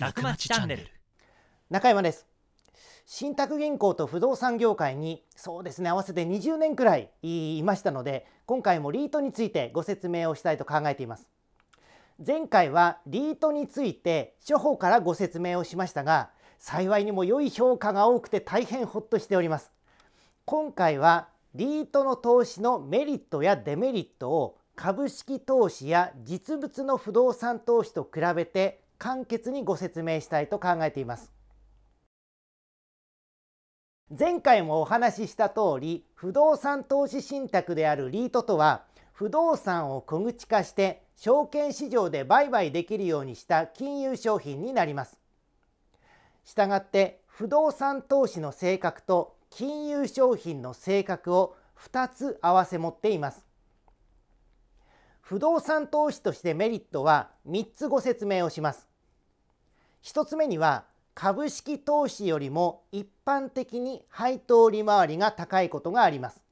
楽町チャンネル中山です信託銀行と不動産業界にそうですね合わせて20年くらいいましたので今回もリートについてご説明をしたいと考えています前回はリートについて初歩からご説明をしましたが幸いにも良い評価が多くて大変ホッとしております今回はリートの投資のメリットやデメリットを株式投資や実物の不動産投資と比べて簡潔にご説明したいと考えています前回もお話しした通り不動産投資信託であるリートとは不動産を小口化して証券市場で売買できるようにした金融商品になりますしたがって不動産投資の性格と金融商品の性格を2つ合わせ持っています不動産投資としてメリットは3つご説明をします1つ目には株式投資よりも一般的に配当利回りが高いことがあります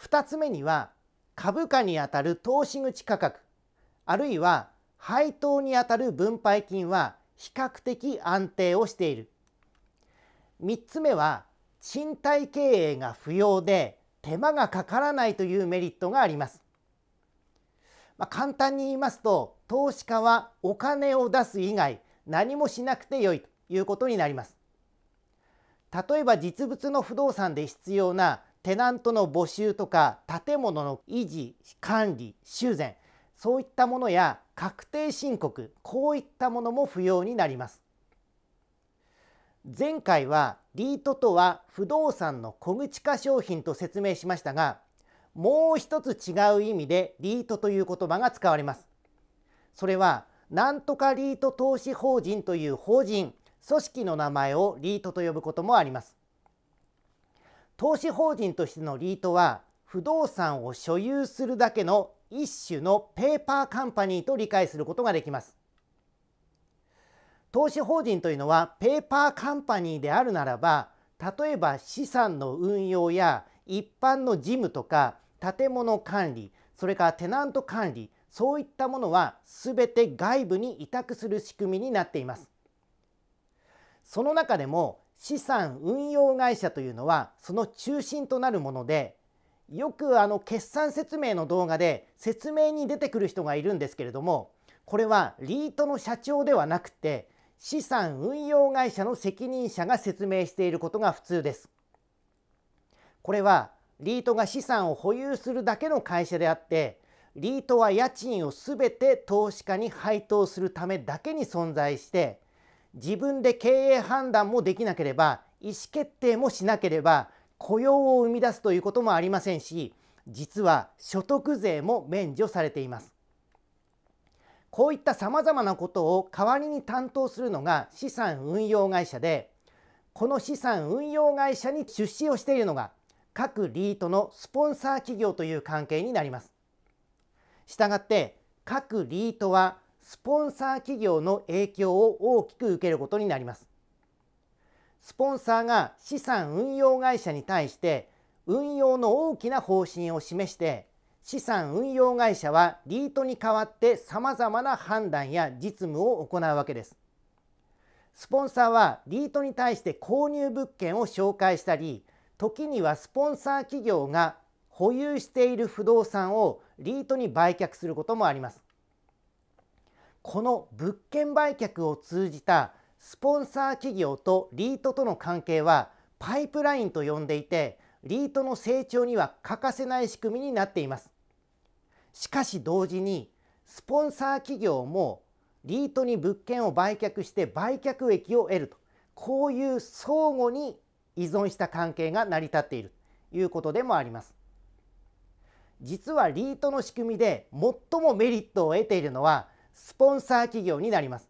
2つ目には株価にあたる投資口価格あるいは配当にあたる分配金は比較的安定をしている3つ目は賃貸経営が不要で手間がかからないというメリットがあります、まあ、簡単に言いますと投資家はお金を出す以外何もしなくてよいということになります。例えば実物の不動産で必要なテナントの募集とか建物の維持管理修繕そういったものや確定申告こういったものも不要になります。前回はリートとは不動産の小口化商品と説明しましたがもう一つ違う意味でリートという言葉が使われます。それはなんとかリート投資法人という法人組織の名前をリートと呼ぶこともあります投資法人としてのリートは不動産を所有するだけの一種のペーパーカンパニーと理解することができます投資法人というのはペーパーカンパニーであるならば例えば資産の運用や一般の事務とか建物管理それからテナント管理そういったものはすべて外部に委託する仕組みになっています。その中でも資産運用会社というのはその中心となるものでよくあの決算説明の動画で説明に出てくる人がいるんですけれどもこれはリートの社長ではなくて資産運用会社の責任者が説明していることが普通です。これはリートが資産を保有するだけの会社であってリートは家賃をすべて投資家に配当するためだけに存在して自分で経営判断もできなければ意思決定もしなければ雇用を生み出すということもありませんし実は所得税も免除されていますこういったさまざまなことを代わりに担当するのが資産運用会社でこの資産運用会社に出資をしているのが各リートのスポンサー企業という関係になりますしたがって各リートはスポンサー企業の影響を大きく受けることになりますスポンサーが資産運用会社に対して運用の大きな方針を示して資産運用会社はリートに代わってさまざまな判断や実務を行うわけですスポンサーはリートに対して購入物件を紹介したり時にはスポンサー企業が保有している不動産をリートに売却することもあります。この物件売却を通じたスポンサー企業とリートとの関係はパイプラインと呼んでいてリートの成長には欠かせない仕組みになっていますしかし同時にスポンサー企業もリートに物件を売却して売却益を得るとこういう相互に依存した関係が成り立っているということでもあります実はリートの仕組みで最もメリットを得ているのはスポンサー企業になります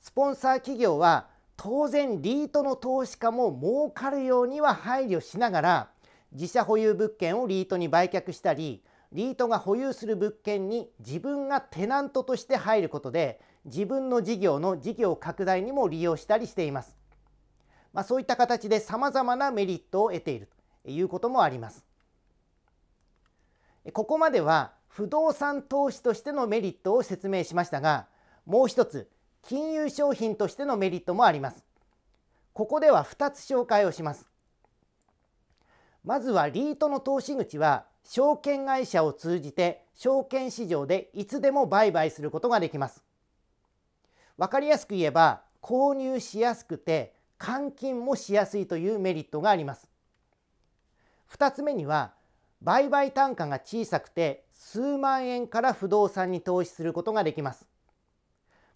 スポンサー企業は当然リートの投資家も儲かるようには配慮しながら自社保有物件をリートに売却したりリートが保有する物件に自分がテナントとして入ることで自分の事業の事業拡大にも利用したりしています、まあ、そういった形でさまざまなメリットを得ているということもありますここまでは不動産投資としてのメリットを説明しましたがもう一つ金融商品としてのメリットもありますここでは2つ紹介をしますまずはリートの投資口は証券会社を通じて証券市場でいつでも売買することができますわかりやすく言えば購入しやすくて換金もしやすいというメリットがあります2つ目には売買単価が小さくて数万円から不動産に投資することができます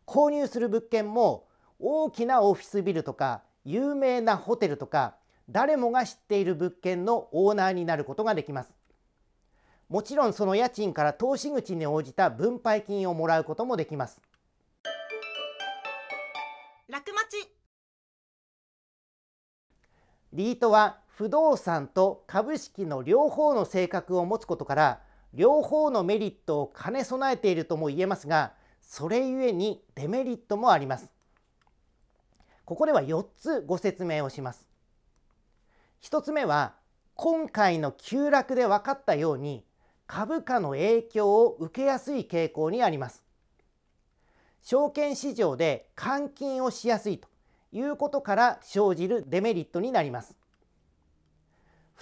購入する物件も大きなオフィスビルとか有名なホテルとか誰もが知っている物件のオーナーになることができますもちろんその家賃から投資口に応じた分配金をもらうこともできます楽町リートは不動産と株式の両方の性格を持つことから両方のメリットを兼ね備えているとも言えますがそれゆえにデメリットもありますここでは4つご説明をします1つ目は今回の急落で分かったように株価の影響を受けやすい傾向にあります証券市場で換金をしやすいということから生じるデメリットになります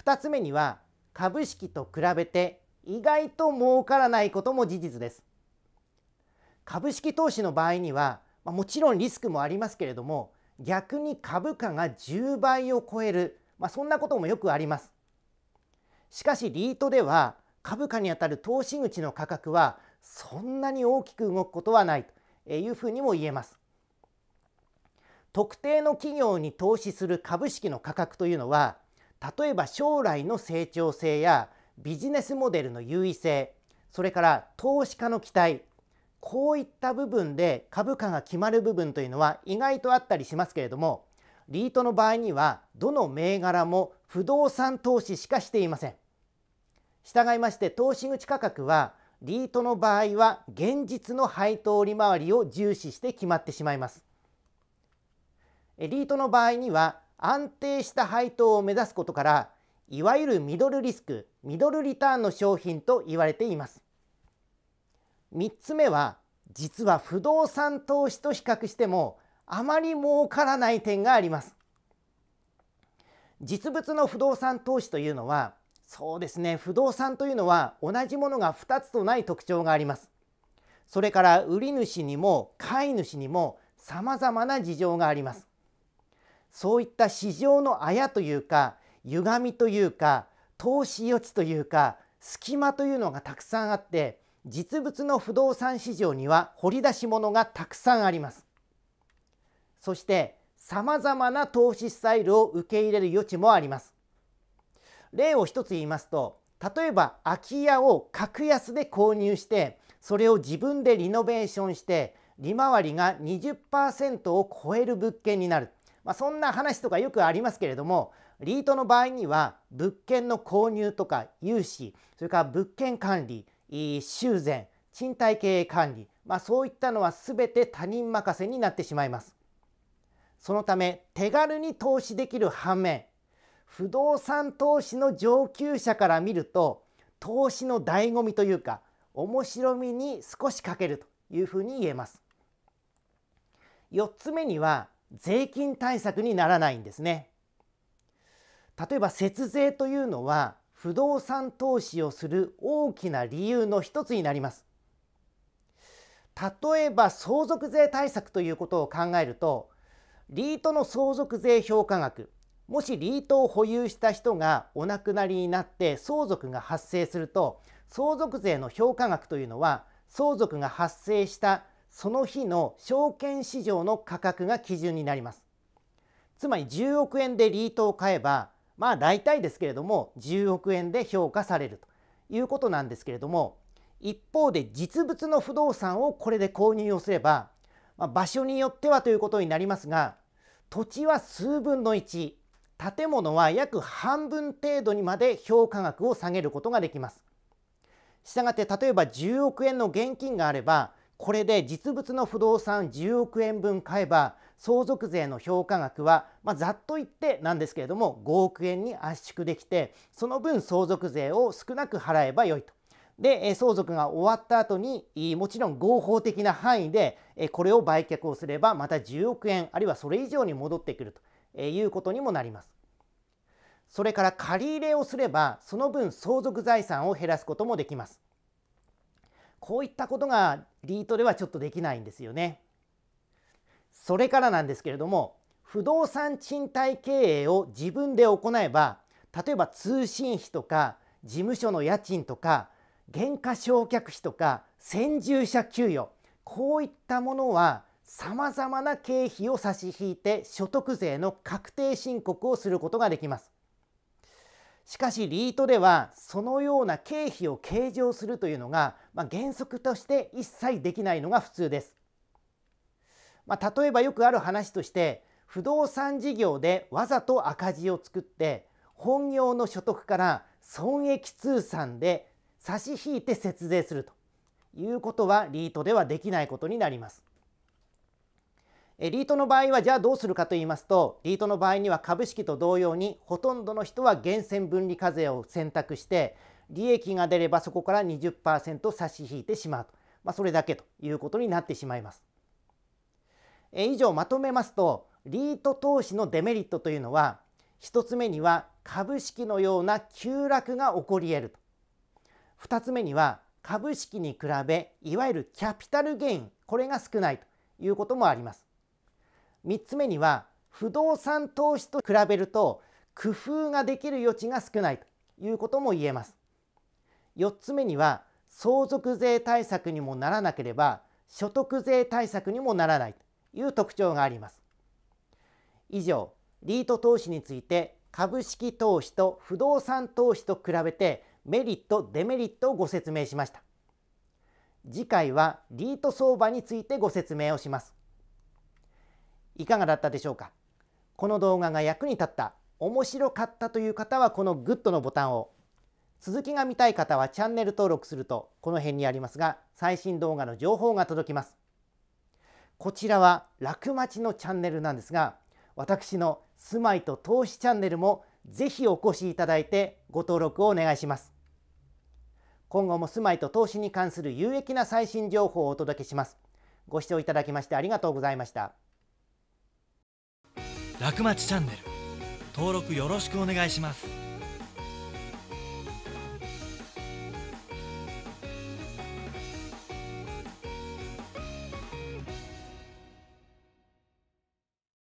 2つ目には株式と比べて意外と儲からないことも事実です。株式投資の場合にはもちろんリスクもありますけれども逆に株価が10倍を超える、まあ、そんなこともよくあります。しかしリートでは株価にあたる投資口の価格はそんなに大きく動くことはないというふうにも言えます。特定の企業に投資する株式の価格というのは例えば将来の成長性やビジネスモデルの優位性それから投資家の期待こういった部分で株価が決まる部分というのは意外とあったりしますけれどもリートの場合にはどの銘柄も不動産投資しかしていません従いまして投資口価格はリートの場合は現実の配当利回りを重視して決まってしまいますリートの場合には安定した配当を目指すことからいわゆるミドルリスクミドルリターンの商品と言われています3つ目は実は不動産投資と比較してもあまり儲からない点があります実物の不動産投資というのはそうですね不動産というのは同じものが2つとない特徴がありますそれから売り主にも買い主にも様々な事情がありますそういった市場のあやというか歪みというか投資余地というか隙間というのがたくさんあって実物の不動産市場には掘り出し物がたくさんありますそしてさまざまな投資スタイルを受け入れる余地もあります例を一つ言いますと例えば空き家を格安で購入してそれを自分でリノベーションして利回りが20%を超える物件になるまあ、そんな話とかよくありますけれどもリートの場合には物件の購入とか融資それから物件管理修繕賃貸経営管理、まあ、そういったのは全て他人任せになってしまいます。そのため手軽に投資できる反面不動産投資の上級者から見ると投資の醍醐味というか面白みに少し欠けるというふうに言えます。4つ目には税金対策にならないんですね。例えば節税というのは不動産投資をする大きな理由の一つになります。例えば相続税対策ということを考えるとリートの相続税評価額もしリートを保有した人がお亡くなりになって相続が発生すると相続税の評価額というのは相続が発生したその日の証券市場の価格が基準になりますつまり10億円でリートを買えばまあ大体ですけれども10億円で評価されるということなんですけれども一方で実物の不動産をこれで購入をすれば、まあ、場所によってはということになりますが土地は数分の1建物は約半分程度にまで評価額を下げることができます。したがって例えば10億円の現金があればこれで実物の不動産10億円分買えば相続税の評価額は、まあ、ざっと言ってなんですけれども5億円に圧縮できてその分相続税を少なく払えばよいと。で相続が終わった後にもちろん合法的な範囲でこれを売却をすればまた10億円あるいはそれ以上に戻ってくるということにもなります。それから借り入れをすればその分相続財産を減らすこともできます。こういったことがリートではちょっとできないんですよね。それからなんですけれども不動産賃貸経営を自分で行えば例えば通信費とか事務所の家賃とか減価償却費とか先住者給与こういったものはさまざまな経費を差し引いて所得税の確定申告をすることができます。しかしリートではそのような経費を計上するというのが、まあ、原則として一切できないのが普通です。まあ、例えばよくある話として不動産事業でわざと赤字を作って本業の所得から損益通算で差し引いて節税するということはリートではできないことになります。リートの場合はじゃあどうするかと言いますとリートの場合には株式と同様にほとんどの人は源泉分離課税を選択して利益が出ればそこから20%差し引いてしまうと、まあ、それだけということになってしまいます。え以上まとめますとリート投資のデメリットというのは1つ目には株式のような急落が起こり得ると2つ目には株式に比べいわゆるキャピタルゲインこれが少ないということもあります。3つ目には不動産投資と比べると工夫ができる余地が少ないということも言えます4つ目には相続税対策にもならなければ所得税対策にもならないという特徴があります以上リート投資について株式投資と不動産投資と比べてメリットデメリットをご説明しました次回はリート相場についてご説明をしますいかがだったでしょうかこの動画が役に立った面白かったという方はこのグッドのボタンを続きが見たい方はチャンネル登録するとこの辺にありますが最新動画の情報が届きますこちらは楽町のチャンネルなんですが私の住まいと投資チャンネルもぜひお越しいただいてご登録をお願いします今後も住まいと投資に関する有益な最新情報をお届けしますご視聴いただきましてありがとうございました楽町チャンネル登録よろしくお願いします